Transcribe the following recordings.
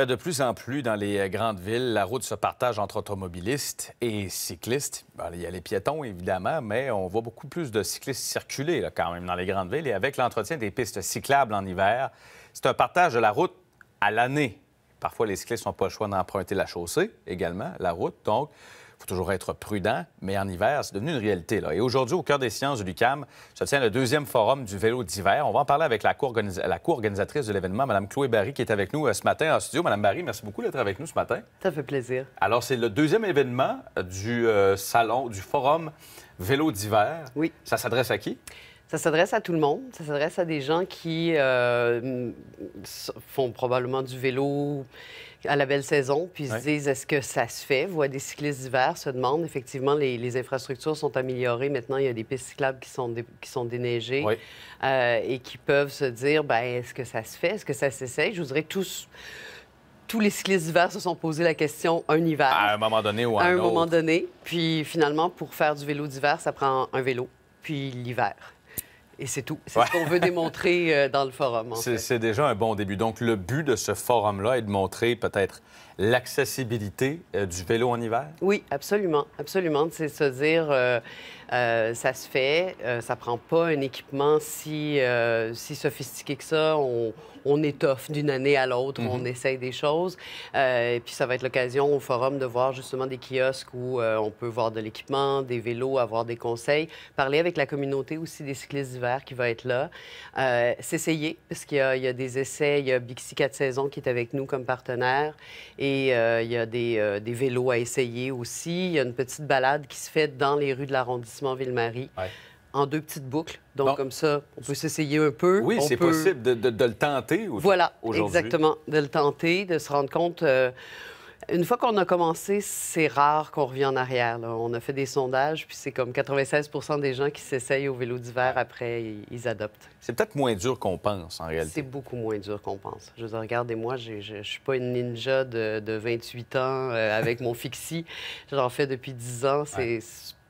Ben, de plus en plus, dans les euh, grandes villes, la route se partage entre automobilistes et cyclistes. il y a les piétons, évidemment, mais on voit beaucoup plus de cyclistes circuler quand même dans les grandes villes. Et avec l'entretien des pistes cyclables en hiver, c'est un partage de la route à l'année. Parfois, les cyclistes n'ont pas le choix d'emprunter la chaussée également, la route. Donc, faut toujours être prudent, mais en hiver, c'est devenu une réalité. Là. Et aujourd'hui, au cœur des sciences du Cam, se tient le deuxième forum du vélo d'hiver. On va en parler avec la co-organisatrice de l'événement, Mme Chloé Barry, qui est avec nous euh, ce matin en studio. Mme Barry, merci beaucoup d'être avec nous ce matin. Ça fait plaisir. Alors, c'est le deuxième événement du euh, salon, du forum vélo d'hiver. Oui. Ça s'adresse à qui? Ça s'adresse à tout le monde. Ça s'adresse à des gens qui euh, font probablement du vélo à la belle saison, puis se disent est-ce que ça se fait Voient des cyclistes d'hiver, se demandent. Effectivement, les, infrastructures sont améliorées. Maintenant, il y a des pistes cyclables qui sont, qui sont déneigées euh, et qui peuvent se dire ben, est-ce que ça se fait Est-ce que ça s'essaye Je voudrais tous tous les cyclistes d'hiver se sont posés la question un hiver. À un moment donné ou un, à un moment donné. Puis finalement, pour faire du vélo d'hiver, ça prend un vélo, puis l'hiver. Et c'est tout. C'est ce qu'on veut démontrer euh, dans le forum. C'est déjà un bon début. Donc, le but de ce forum-là est de montrer peut-être l'accessibilité euh, du vélo en hiver? Oui, absolument. Absolument. C'est se dire, euh, ça se fait, ça prend pas un équipement si, si sophistiqué que ça. On, étoffe d'une année à l'autre, on mhm. essaye des choses. et puis, ça va être l'occasion au forum de voir justement des kiosques où on peut voir de l'équipement, des vélos, avoir des conseils, parler avec la communauté aussi des cyclistes d'hiver qui va être là. Euh, s'essayer, parce qu'il y, a des essais. Il y a Bixi 4 Saisons qui est avec nous comme partenaire. Et euh, il y a euh, des, vélos à essayer aussi. Il y a une petite balade qui se fait dans les rues de l'arrondissement Ville-Marie. en deux petites boucles. Donc, comme ça, on peut s'essayer un peu. Oui, c'est possible de, le tenter. Voilà, exactement. De le tenter, de se rendre compte. Une fois qu'on a commencé, c'est rare qu'on revient en arrière. On a fait des sondages, puis c'est comme 96 des gens qui s'essayent au vélo d'hiver, après, ils adoptent. C'est peut-être moins dur qu'on pense, en réalité. C'est beaucoup moins dur qu'on pense. Je veux regardez-moi, je ne suis pas une ninja de, 28 ans euh, avec mon fixie. J'en fais depuis 10 ans. C'est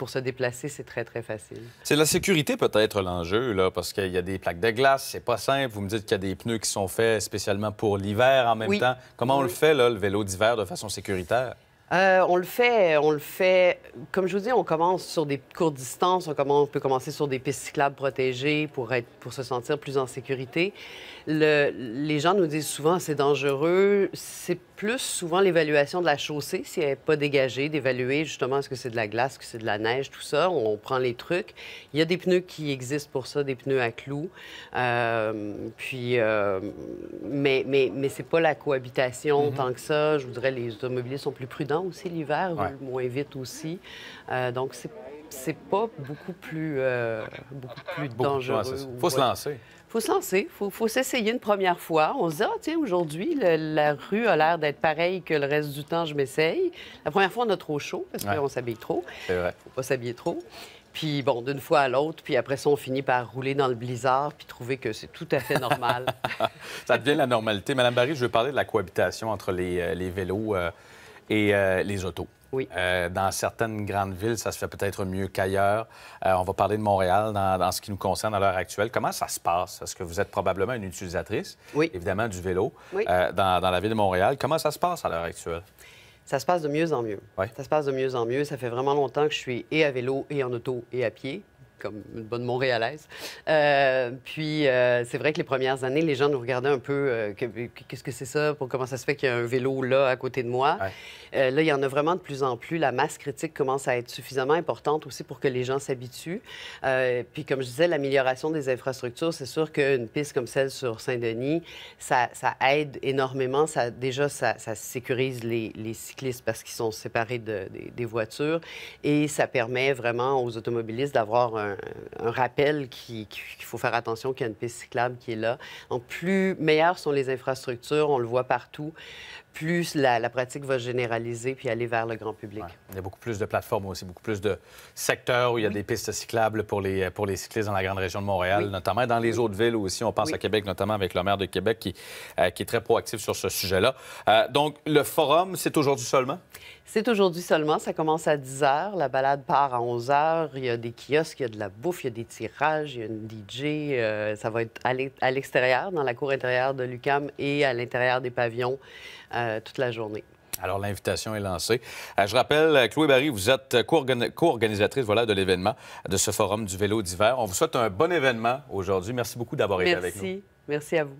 pour se déplacer, c'est très, très facile. C'est la sécurité peut-être l'enjeu, là, parce qu'il y a des plaques de glace, c'est pas simple. Vous me dites qu'il y a des pneus qui sont faits spécialement pour l'hiver en même temps. Comment on le fait, là, le vélo d'hiver, de façon sécuritaire? Euh, on le fait, on le fait. Comme je vous dis, on commence sur des courtes distances. On, peut commencer sur des pistes cyclables protégées pour être, pour se sentir plus en sécurité. les gens nous disent souvent c'est dangereux. C'est plus souvent l'évaluation de la chaussée si elle n'est pas dégagée, d'évaluer justement est-ce que c'est de la glace, que c'est de la neige, tout ça. On, prend les trucs. Il y a des pneus qui existent pour ça, des pneus à clous. Euh, puis, euh, mais ce n'est c'est pas la cohabitation mhm. tant que ça. Je voudrais les automobilistes sont plus prudents aussi. L'hiver roule moins vite aussi. Euh, donc, c'est c'est pas beaucoup plus, euh, plus dangereux. Il faut se lancer. faut se lancer, faut, faut s'essayer une première fois. On se dit, ah, tiens, aujourd'hui, la rue a l'air d'être pareille que le reste du temps, je m'essaye. La première fois, on a trop chaud parce qu'on s'habille trop. faut pas s'habiller trop. Puis, bon, d'une fois à l'autre, puis après ça, on finit par rouler dans le blizzard puis trouver que c'est tout à fait normal. ça devient la normalité. Madame Barry, je veux parler de la cohabitation entre les, euh, les vélos et euh, les autos. Oui. Euh, dans certaines grandes villes, ça se fait peut-être mieux qu'ailleurs. Euh, on va parler de Montréal dans, ce qui nous concerne à l'heure actuelle. Comment ça se passe? Est-ce que vous êtes probablement une utilisatrice, évidemment, du vélo dans, dans, la ville de Montréal? Comment ça se passe à l'heure actuelle? Ça se passe de mieux en mieux. Ça se passe de mieux en mieux. Ça fait vraiment longtemps que je suis et à vélo, et en auto, et à pied comme une bonne Montréalaise. Euh, puis, euh, c'est vrai que les premières années, les gens nous regardaient un peu euh, qu'est-ce que c'est ça, pour comment ça se fait qu'il y a un vélo là à côté de moi. là, il y en a vraiment de plus en plus. La masse critique commence à être suffisamment importante aussi pour que les gens s'habituent. puis, comme je disais, l'amélioration des infrastructures, c'est sûr qu'une piste comme celle sur Saint-Denis, ça, aide énormément. Ça, déjà, ça, sécurise les, cyclistes parce qu'ils sont séparés des, des voitures et ça permet vraiment aux automobilistes d'avoir un un, rappel qu'il faut faire attention qu'il y a une piste cyclable qui est là. Donc, plus meilleures sont les infrastructures, on le voit partout, plus la, pratique va généraliser puis aller vers le grand public. Il y a beaucoup plus de plateformes aussi, beaucoup plus de secteurs où il y a des pistes cyclables pour les, pour les cyclistes dans la grande région de Montréal, notamment dans les autres villes aussi. On pense à Québec, notamment avec le maire de Québec qui, euh, est très proactif sur ce sujet-là. Euh, donc, le forum, c'est aujourd'hui seulement? C'est aujourd'hui seulement. Ça commence à 10 heures La balade part à 11 heures Il y a des kiosques, il y a de la bouffe, il y a des tirages, il y a une DJ. Euh, ça va être à l'extérieur, dans la cour intérieure de l'UCAM et à l'intérieur des pavillons toute la journée. Alors, l'invitation est lancée. Euh, je rappelle, euh, Chloé Barry, vous êtes euh, co-organisatrice voilà, de l'événement, de ce forum du vélo d'hiver. On vous souhaite un bon événement aujourd'hui. Merci beaucoup d'avoir été avec nous. Merci. Merci à vous.